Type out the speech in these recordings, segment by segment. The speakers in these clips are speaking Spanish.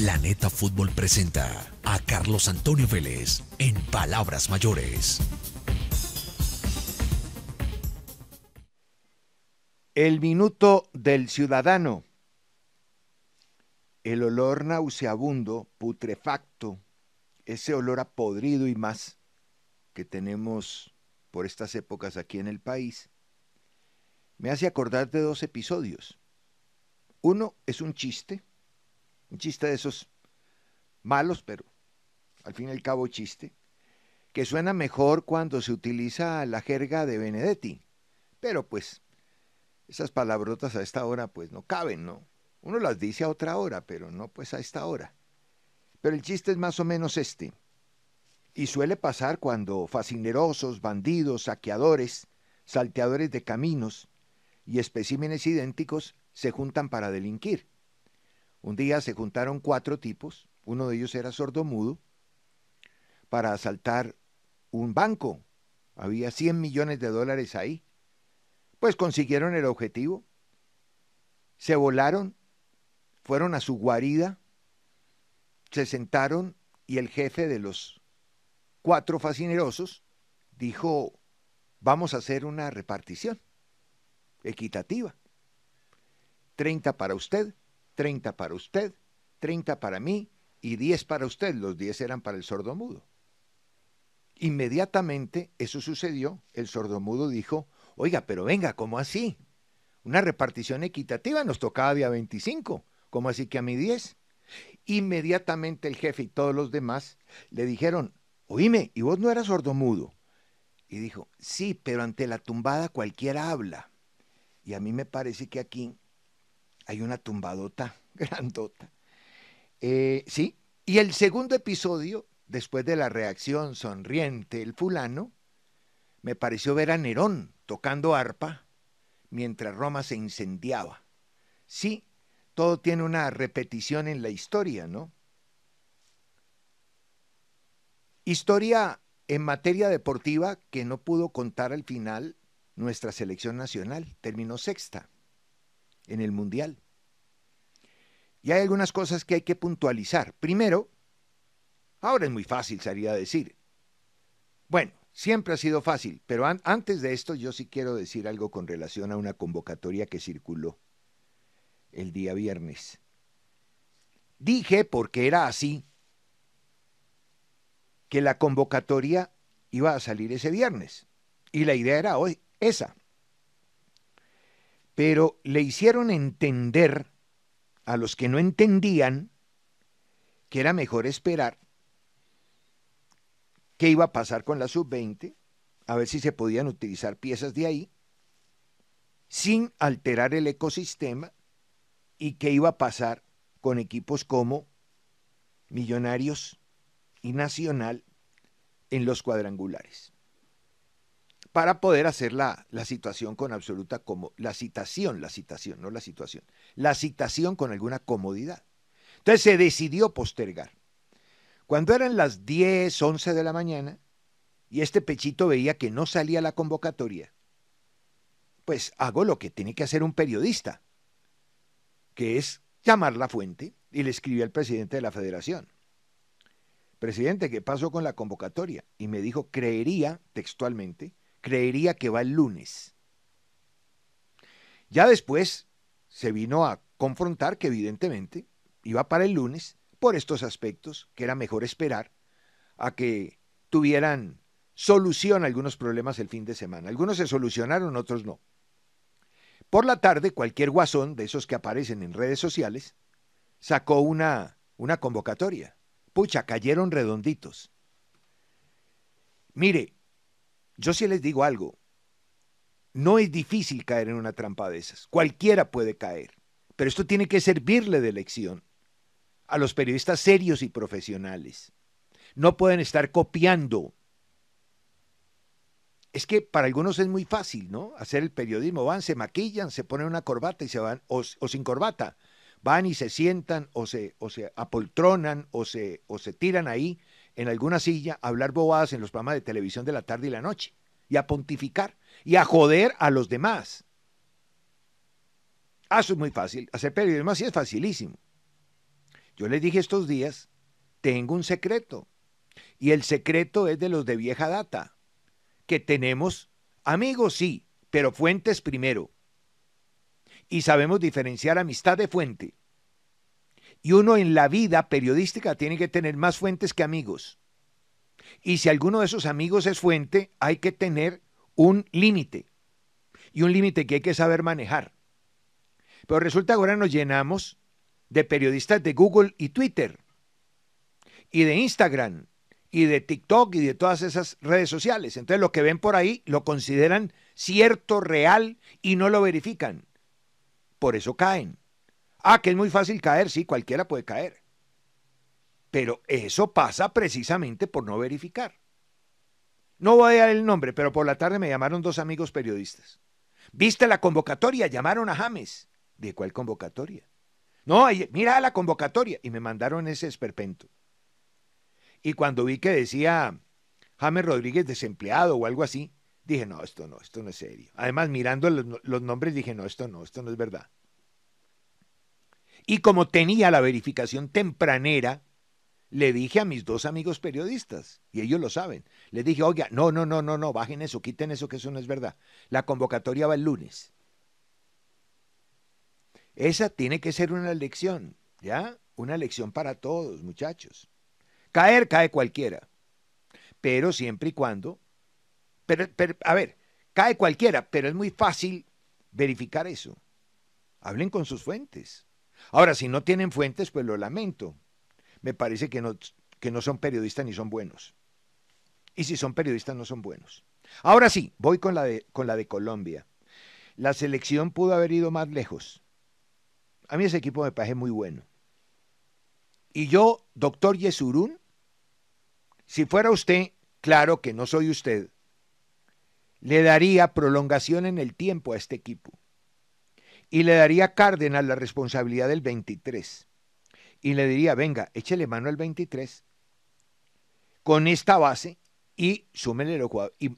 Planeta Fútbol presenta a Carlos Antonio Vélez en Palabras Mayores. El minuto del ciudadano. El olor nauseabundo, putrefacto, ese olor a podrido y más que tenemos por estas épocas aquí en el país, me hace acordar de dos episodios. Uno es un chiste un chiste de esos malos, pero al fin y al cabo chiste, que suena mejor cuando se utiliza la jerga de Benedetti. Pero pues, esas palabrotas a esta hora pues no caben, ¿no? Uno las dice a otra hora, pero no pues a esta hora. Pero el chiste es más o menos este. Y suele pasar cuando fascinerosos, bandidos, saqueadores, salteadores de caminos y especímenes idénticos se juntan para delinquir. Un día se juntaron cuatro tipos, uno de ellos era sordomudo, para asaltar un banco. Había 100 millones de dólares ahí. Pues consiguieron el objetivo, se volaron, fueron a su guarida, se sentaron y el jefe de los cuatro fascinerosos dijo, vamos a hacer una repartición equitativa. 30 para usted, 30 para usted, 30 para mí y 10 para usted. Los 10 eran para el sordomudo. Inmediatamente eso sucedió, el sordomudo dijo, oiga, pero venga, ¿cómo así? Una repartición equitativa nos tocaba a 25, ¿cómo así que a mí 10? Inmediatamente el jefe y todos los demás le dijeron, oíme, ¿y vos no eras sordomudo? Y dijo, sí, pero ante la tumbada cualquiera habla. Y a mí me parece que aquí hay una tumbadota grandota. Eh, sí, y el segundo episodio, después de la reacción sonriente, el fulano, me pareció ver a Nerón tocando arpa mientras Roma se incendiaba. Sí, todo tiene una repetición en la historia, ¿no? Historia en materia deportiva que no pudo contar al final nuestra selección nacional. Terminó sexta en el Mundial. Y hay algunas cosas que hay que puntualizar. Primero, ahora es muy fácil, sería decir. Bueno, siempre ha sido fácil, pero antes de esto yo sí quiero decir algo con relación a una convocatoria que circuló el día viernes. Dije, porque era así, que la convocatoria iba a salir ese viernes. Y la idea era hoy esa pero le hicieron entender a los que no entendían que era mejor esperar qué iba a pasar con la sub-20, a ver si se podían utilizar piezas de ahí, sin alterar el ecosistema, y qué iba a pasar con equipos como Millonarios y Nacional en los cuadrangulares para poder hacer la, situación con absoluta como la citación, la citación, no la situación, la citación con alguna comodidad. Entonces se decidió postergar. Cuando eran las 10, 11 de la mañana y este pechito veía que no salía la convocatoria, pues hago lo que tiene que hacer un periodista, que es llamar la fuente y le escribí al presidente de la federación. Presidente, ¿qué pasó con la convocatoria? Y me dijo, creería textualmente creería que va el lunes. Ya después se vino a confrontar que evidentemente iba para el lunes por estos aspectos, que era mejor esperar a que tuvieran solución a algunos problemas el fin de semana. Algunos se solucionaron, otros no. Por la tarde, cualquier guasón de esos que aparecen en redes sociales sacó una, una convocatoria. Pucha, cayeron redonditos. Mire, yo sí les digo algo, no es difícil caer en una trampa de esas, cualquiera puede caer, pero esto tiene que servirle de lección a los periodistas serios y profesionales. No pueden estar copiando. Es que para algunos es muy fácil, ¿no? Hacer el periodismo, van, se maquillan, se ponen una corbata y se van, o, o sin corbata, van y se sientan o se, apoltronan o se, o se tiran ahí en alguna silla hablar bobadas en los programas de televisión de la tarde y la noche y a pontificar y a joder a los demás. Ah, eso es muy fácil. Hacer periodismo así es facilísimo. Yo les dije estos días, tengo un secreto. Y el secreto es de los de vieja data. Que tenemos amigos, sí, pero fuentes primero. Y sabemos diferenciar amistad de fuente. Y uno en la vida periodística tiene que tener más fuentes que amigos. Y si alguno de esos amigos es fuente, hay que tener un límite. Y un límite que hay que saber manejar. Pero resulta que ahora nos llenamos de periodistas de Google y Twitter. Y de Instagram. Y de TikTok y de todas esas redes sociales. Entonces lo que ven por ahí lo consideran cierto, real y no lo verifican. Por eso caen. Ah, que es muy fácil caer, sí, cualquiera puede caer. Pero eso pasa precisamente por no verificar. No voy a dar el nombre, pero por la tarde me llamaron dos amigos periodistas. ¿Viste la convocatoria? Llamaron a James. ¿De cuál convocatoria? No, mira la convocatoria. Y me mandaron ese esperpento. Y cuando vi que decía James Rodríguez desempleado o algo así, dije, no, esto no, esto no es serio. Además, mirando los nombres, dije, no, esto no, esto no es verdad. Y como tenía la verificación tempranera, le dije a mis dos amigos periodistas, y ellos lo saben, les dije, oiga, no, no, no, no, no, bajen eso, quiten eso, que eso no es verdad. La convocatoria va el lunes. Esa tiene que ser una lección, ¿ya? Una lección para todos, muchachos. Caer cae cualquiera, pero siempre y cuando... a ver, cae cualquiera, pero es muy fácil verificar eso. Hablen con sus fuentes. Ahora, si no tienen fuentes, pues lo lamento. Me parece que no, que no son periodistas ni son buenos. Y si son periodistas, no son buenos. Ahora sí, voy con la de, con la de Colombia. La selección pudo haber ido más lejos. A mí ese equipo me parece muy bueno. Y yo, doctor Yesurún, si fuera usted, claro que no soy usted, le daría prolongación en el tiempo a este equipo y le daría a Cárdenas la responsabilidad del 23. Y le diría, venga, échele mano al 23 con esta base y súmele los jugadores, y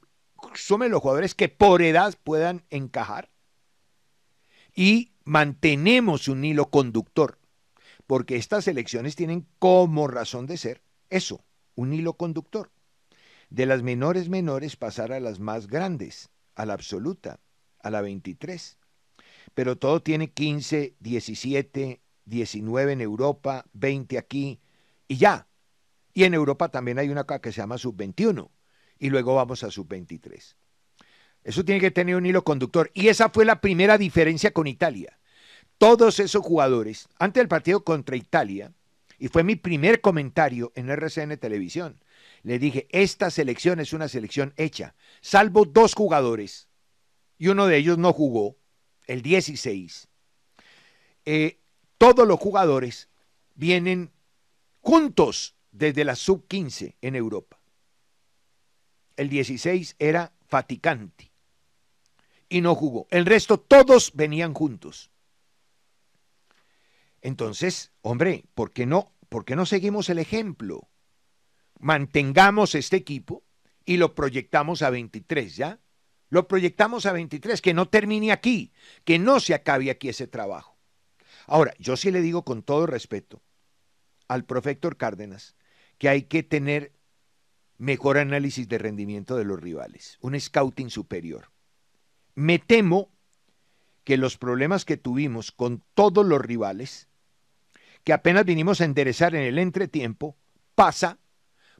los jugadores que por edad puedan encajar. Y mantenemos un hilo conductor, porque estas elecciones tienen como razón de ser eso, un hilo conductor. De las menores menores pasar a las más grandes, a la absoluta, a la 23 pero todo tiene 15, 17, 19 en Europa, 20 aquí y ya. Y en Europa también hay una que se llama sub-21 y luego vamos a sub-23. Eso tiene que tener un hilo conductor y esa fue la primera diferencia con Italia. Todos esos jugadores, antes del partido contra Italia, y fue mi primer comentario en RCN Televisión, le dije, esta selección es una selección hecha, salvo dos jugadores, y uno de ellos no jugó, el 16, eh, todos los jugadores vienen juntos desde la sub-15 en Europa. El 16 era faticante y no jugó. El resto todos venían juntos. Entonces, hombre, ¿por qué no, por qué no seguimos el ejemplo? Mantengamos este equipo y lo proyectamos a 23, ¿ya? lo proyectamos a 23, que no termine aquí, que no se acabe aquí ese trabajo. Ahora, yo sí le digo con todo respeto al profesor Cárdenas que hay que tener mejor análisis de rendimiento de los rivales, un scouting superior. Me temo que los problemas que tuvimos con todos los rivales, que apenas vinimos a enderezar en el entretiempo, pasa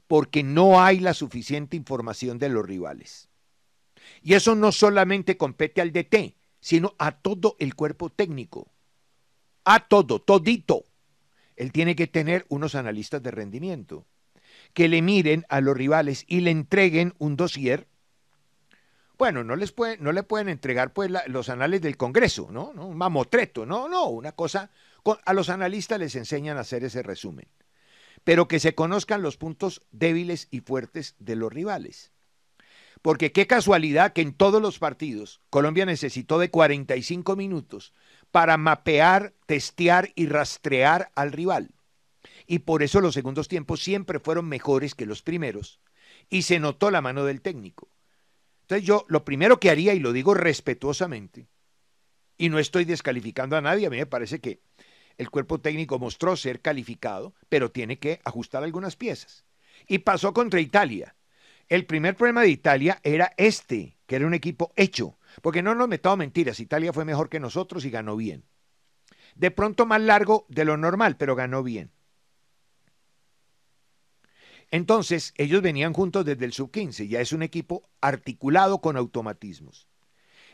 porque no hay la suficiente información de los rivales. Y eso no solamente compete al DT, sino a todo el cuerpo técnico. A todo, todito. Él tiene que tener unos analistas de rendimiento que le miren a los rivales y le entreguen un dossier. Bueno, no, les no le pueden entregar pues, los anales del Congreso, ¿no? Un mamotreto, no, no, una cosa. a los analistas les enseñan a hacer ese resumen, pero que se conozcan los puntos débiles y fuertes de los rivales. Porque qué casualidad que en todos los partidos Colombia necesitó de 45 minutos para mapear, testear y rastrear al rival. Y por eso los segundos tiempos siempre fueron mejores que los primeros. Y se notó la mano del técnico. Entonces yo lo primero que haría, y lo digo respetuosamente, y no estoy descalificando a nadie, a mí me parece que el cuerpo técnico mostró ser calificado, pero tiene que ajustar algunas piezas. Y pasó contra Italia. El primer problema de Italia era este, que era un equipo hecho. Porque no nos metamos mentiras, Italia fue mejor que nosotros y ganó bien. De pronto más largo de lo normal, pero ganó bien. Entonces, ellos venían juntos desde el sub-15, ya es un equipo articulado con automatismos.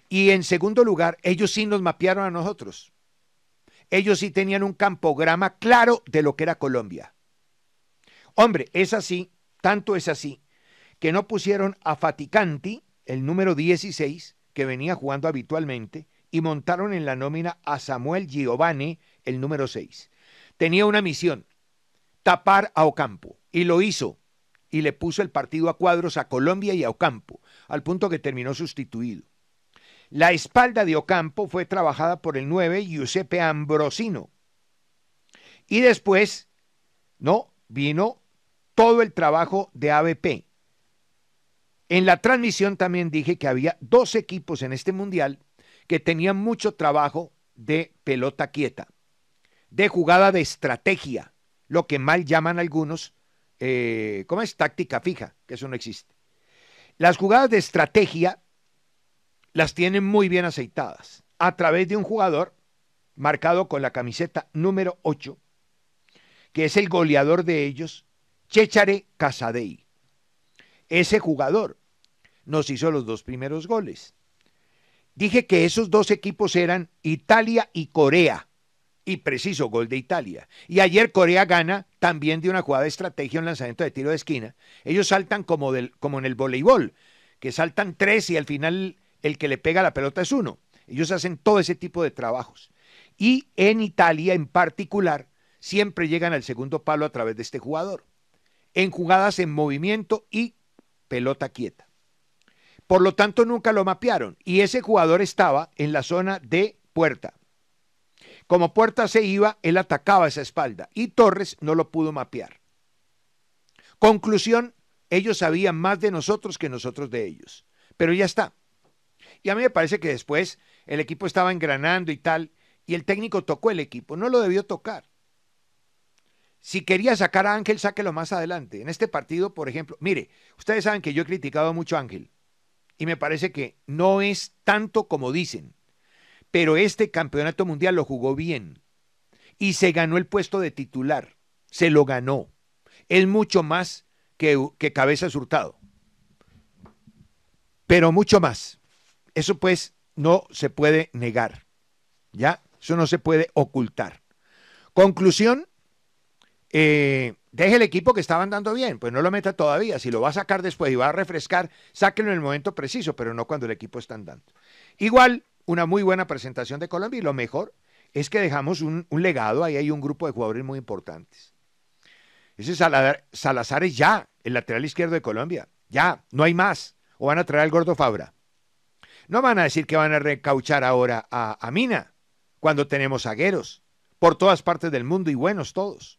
Y en segundo lugar, ellos sí nos mapearon a nosotros. Ellos sí tenían un campograma claro de lo que era Colombia. Hombre, es así, tanto es así, que no pusieron a Faticanti, el número 16, que venía jugando habitualmente, y montaron en la nómina a Samuel Giovanni, el número 6. Tenía una misión, tapar a Ocampo, y lo hizo, y le puso el partido a cuadros a Colombia y a Ocampo, al punto que terminó sustituido. La espalda de Ocampo fue trabajada por el 9 Giuseppe Ambrosino. Y después, ¿no? Vino todo el trabajo de ABP. En la transmisión también dije que había dos equipos en este mundial que tenían mucho trabajo de pelota quieta, de jugada de estrategia, lo que mal llaman algunos, eh, ¿cómo es? Táctica fija, que eso no existe. Las jugadas de estrategia las tienen muy bien aceitadas a través de un jugador marcado con la camiseta número 8, que es el goleador de ellos, Chechare Casadei. Ese jugador nos hizo los dos primeros goles. Dije que esos dos equipos eran Italia y Corea. Y preciso, gol de Italia. Y ayer Corea gana también de una jugada de estrategia, un lanzamiento de tiro de esquina. Ellos saltan como, como en el voleibol, que saltan tres y al final el que le pega la pelota es uno. Ellos hacen todo ese tipo de trabajos. Y en Italia en particular, siempre llegan al segundo palo a través de este jugador. En jugadas en movimiento y pelota quieta. Por lo tanto, nunca lo mapearon. Y ese jugador estaba en la zona de puerta. Como puerta se iba, él atacaba esa espalda y Torres no lo pudo mapear. Conclusión, ellos sabían más de nosotros que nosotros de ellos. Pero ya está. Y a mí me parece que después el equipo estaba engranando y tal, y el técnico tocó el equipo, no lo debió tocar. Si quería sacar a Ángel, sáquelo más adelante. En este partido, por ejemplo, mire, ustedes saben que yo he criticado mucho a Ángel y me parece que no es tanto como dicen, pero este campeonato mundial lo jugó bien y se ganó el puesto de titular, se lo ganó. Es mucho más que, que cabeza surtado. pero mucho más. Eso pues no se puede negar, ¿ya? Eso no se puede ocultar. Conclusión, eh, deje el equipo que estaba andando bien, pues no lo meta todavía. Si lo va a sacar después y va a refrescar, sáquenlo en el momento preciso, pero no cuando el equipo está andando. Igual, una muy buena presentación de Colombia y lo mejor es que dejamos un, legado, ahí hay un grupo de jugadores muy importantes. Ese Salazar, es ya el lateral izquierdo de Colombia, ya, no hay más. O van a traer al gordo Fabra. No van a decir que van a recauchar ahora a, a Mina cuando tenemos zagueros por todas partes del mundo y buenos todos.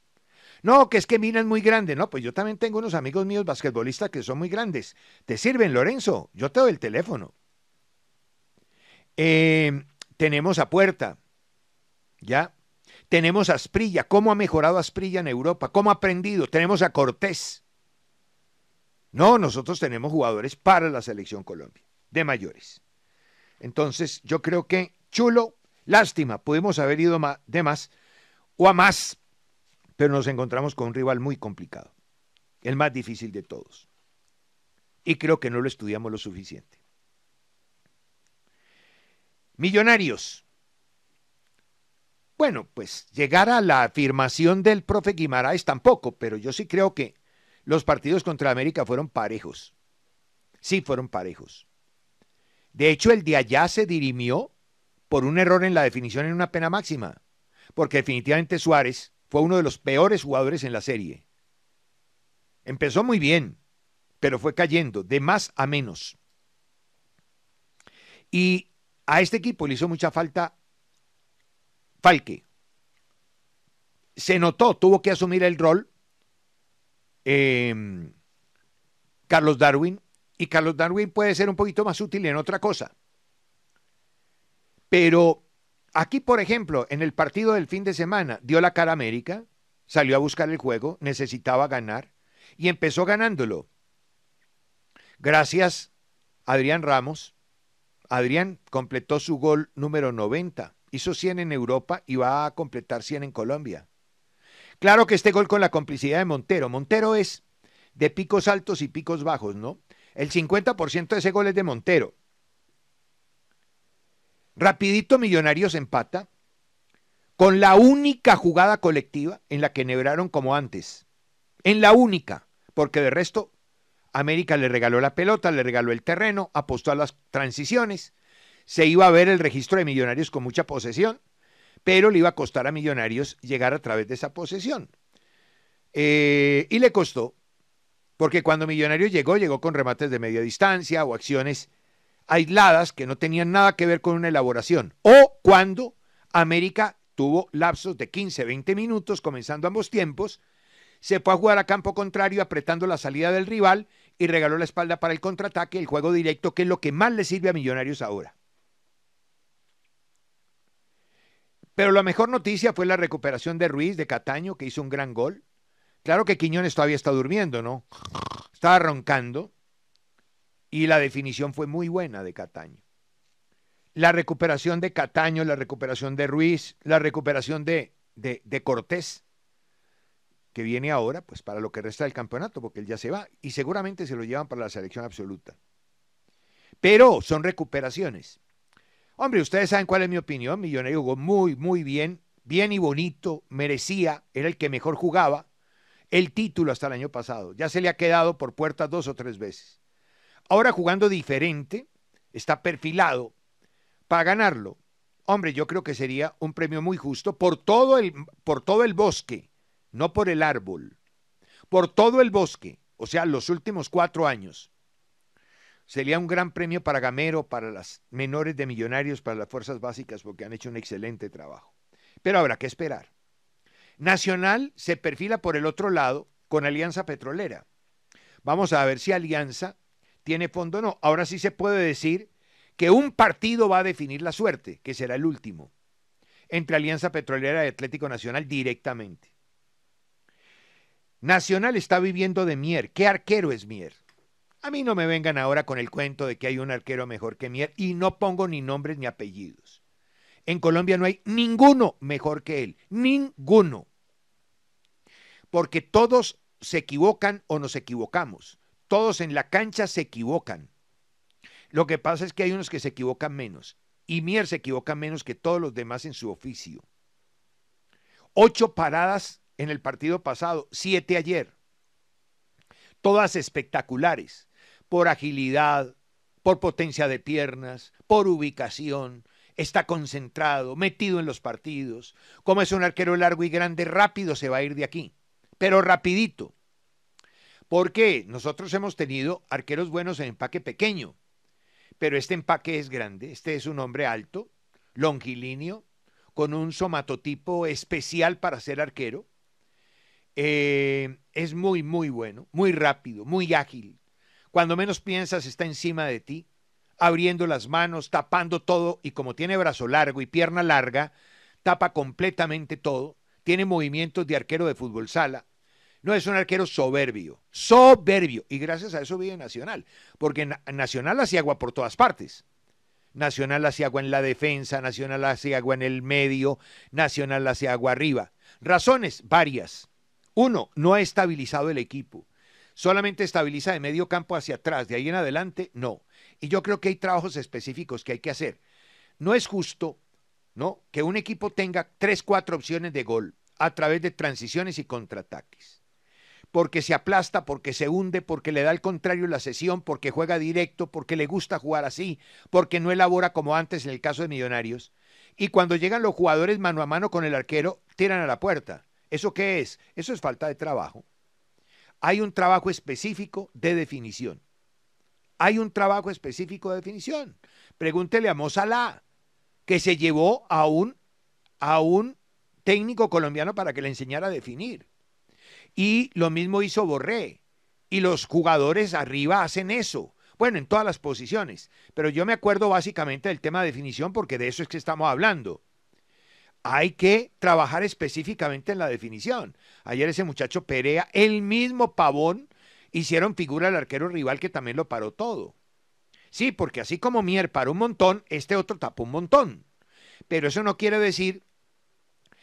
No, que es que Mina es muy grande. No, pues yo también tengo unos amigos míos basquetbolistas que son muy grandes. ¿Te sirven, Lorenzo? Yo te doy el teléfono. Em, tenemos a Puerta, ¿ya? Tenemos a Asprilla. ¿Cómo ha mejorado Asprilla en Europa? ¿Cómo ha aprendido? Tenemos a Cortés. No, nosotros tenemos jugadores para la selección Colombia, de mayores. Entonces, yo creo que chulo, lástima, pudimos haber ido de más o a más, pero nos encontramos con un rival muy complicado, el más difícil de todos. Y creo que no lo estudiamos lo suficiente. Millonarios. Bueno, pues llegar a la afirmación del profe Guimaraes tampoco, pero yo sí creo que los partidos contra América fueron parejos. Sí, fueron parejos. De hecho, el de allá se dirimió por un error en la definición en una pena máxima, porque definitivamente Suárez fue uno de los peores jugadores en la serie. Empezó muy bien, pero fue cayendo de más a menos. Y a este equipo le hizo mucha falta Falque. Se notó, tuvo que asumir el rol em, Carlos Darwin. Y Carlos Darwin puede ser un poquito más útil en otra cosa. Pero Aquí, por ejemplo, en el partido del fin de semana, dio la cara a América, salió a buscar el juego, necesitaba ganar y empezó ganándolo. Gracias, Adrián Ramos. Adrián completó su gol número 90. Hizo 100 en Europa y va a completar 100 en Colombia. Claro que este gol con la complicidad de Montero. Montero es de picos altos y picos bajos, ¿no? El 50% de ese gol es de Montero. Rapidito Millonarios empata con la única jugada colectiva en la que nebraron como antes. En la única, porque de resto América le regaló la pelota, le regaló el terreno, apostó a las transiciones. Se iba a ver el registro de Millonarios con mucha posesión, pero le iba a costar a Millonarios llegar a través de esa posesión. Eh, y le costó, porque cuando Millonarios llegó, llegó con remates de media distancia o acciones aisladas que no tenían nada que ver con una elaboración. O cuando América tuvo lapsos de 15, 20 minutos, comenzando ambos tiempos, se fue a jugar a campo contrario apretando la salida del rival y regaló la espalda para el contraataque, el juego directo, que es lo que más le sirve a Millonarios ahora. Pero la mejor noticia fue la recuperación de Ruiz de Cataño, que hizo un gran gol. Claro que Quiñones todavía está durmiendo, ¿no? Estaba roncando. Y la definición fue muy buena de Cataño. La recuperación de Cataño, la recuperación de Ruiz, la recuperación de, de, Cortés, que viene ahora, pues para lo que resta del campeonato, porque él ya se va, y seguramente se lo llevan para la selección absoluta. Pero son recuperaciones. Hombre, ustedes saben cuál es mi opinión. Millonario jugó muy, muy bien, bien y bonito, merecía, era el que mejor jugaba el título hasta el año pasado. Ya se le ha quedado por puertas dos o tres veces. Ahora jugando diferente, está perfilado para ganarlo. Hombre, yo creo que sería un premio muy justo por todo el, por todo el bosque, no por el árbol. Por todo el bosque, o sea, los últimos cuatro años. Sería un gran premio para Gamero, para las menores de millonarios, para las fuerzas básicas, porque han hecho un excelente trabajo. Pero habrá que esperar. Nacional se perfila por el otro lado con Alianza Petrolera. Vamos a ver si Alianza tiene fondo o no. Ahora sí se puede decir que un partido va a definir la suerte, que será el último, entre Alianza Petrolera y Atlético Nacional directamente. Nacional está viviendo de Mier. ¿Qué arquero es Mier? A mí no me vengan ahora con el cuento de que hay un arquero mejor que Mier y no pongo ni nombres ni apellidos. En Colombia no hay ninguno mejor que él, ninguno. Porque todos se equivocan o nos equivocamos. Todos en la cancha se equivocan. Lo que pasa es que hay unos que se equivocan menos. Y Mier se equivoca menos que todos los demás en su oficio. Ocho paradas en el partido pasado, siete ayer. Todas espectaculares. Por agilidad, por potencia de piernas, por ubicación, está concentrado, metido en los partidos. Como es un arquero largo y grande, rápido se va a ir de aquí. Pero rapidito. Porque nosotros hemos tenido arqueros buenos en empaque pequeño, pero este empaque es grande. Este es un hombre alto, longilíneo, con un somatotipo especial para ser arquero. Eh, es muy, muy bueno, muy rápido, muy ágil. Cuando menos piensas está encima de ti, abriendo las manos, tapando todo y como tiene brazo largo y pierna larga, tapa completamente todo. Tiene movimientos de arquero de fútbol sala, no, es un arquero soberbio, soberbio. Y gracias a eso vive Nacional, porque Nacional hace agua por todas partes. Nacional hace agua en la defensa, Nacional hace agua en el medio, Nacional hace agua arriba. Razones varias. Uno, no ha estabilizado el equipo. Solamente estabiliza de medio campo hacia atrás, de ahí en adelante, no. Y yo creo que hay trabajos específicos que hay que hacer. No es justo, ¿no? Que un equipo tenga tres, cuatro opciones de gol a través de transiciones y contraataques porque se aplasta, porque se hunde, porque le da al contrario la sesión, porque juega directo, porque le gusta jugar así, porque no elabora como antes en el caso de Millonarios. Y cuando llegan los jugadores mano a mano con el arquero, tiran a la puerta. ¿Eso qué es? Eso es falta de trabajo. Hay un trabajo específico de definición. Hay un trabajo específico de definición. Pregúntele a Mozalá, que se llevó a un técnico colombiano para que le enseñara a definir. Y lo mismo hizo Borré. Y los jugadores arriba hacen eso. Bueno, en todas las posiciones. Pero yo me acuerdo básicamente del tema de definición porque de eso es que estamos hablando. Hay que trabajar específicamente en la definición. Ayer ese muchacho Perea, el mismo pavón, hicieron figura al arquero rival que también lo paró todo. Sí, porque así como Mier paró un montón, este otro tapó un montón. Pero eso no quiere decir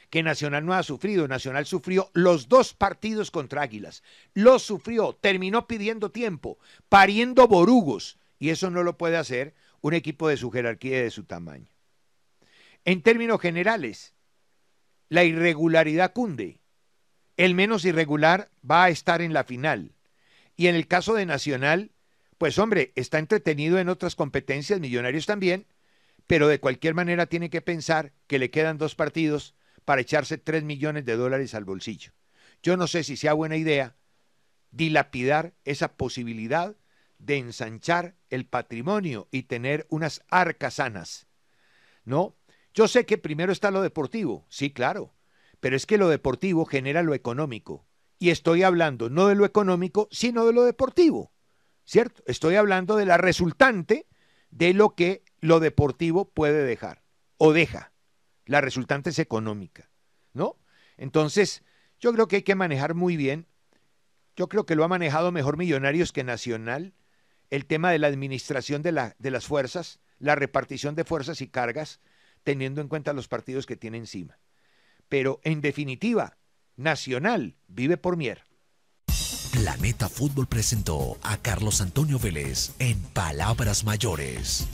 que Nacional no ha sufrido. Nacional sufrió los dos partidos contra Águilas. Los sufrió, terminó pidiendo tiempo, pariendo borugos. Y eso no lo puede hacer un equipo de su jerarquía y de su tamaño. En términos generales, la irregularidad cunde. El menos irregular va a estar en la final. Y en el caso de Nacional, pues hombre, está entretenido en otras competencias, Millonarios también, pero de cualquier manera tiene que pensar que le quedan dos partidos para echarse 3 millones de dólares al bolsillo. Yo no sé si sea buena idea dilapidar esa posibilidad de ensanchar el patrimonio y tener unas arcas sanas. ¿No? Yo sé que primero está lo deportivo, sí, claro, pero es que lo deportivo genera lo económico. Y estoy hablando no de lo económico, sino de lo deportivo. ¿Cierto? Estoy hablando de la resultante de lo que lo deportivo puede dejar o deja. La resultante es económica, ¿no? Entonces, yo creo que hay que manejar muy bien. Yo creo que lo ha manejado mejor Millonarios que Nacional. El tema de la administración de, la, de las fuerzas, la repartición de fuerzas y cargas, teniendo en cuenta los partidos que tiene encima. Pero en definitiva, Nacional vive por Mier. Planeta Fútbol presentó a Carlos Antonio Vélez en Palabras Mayores.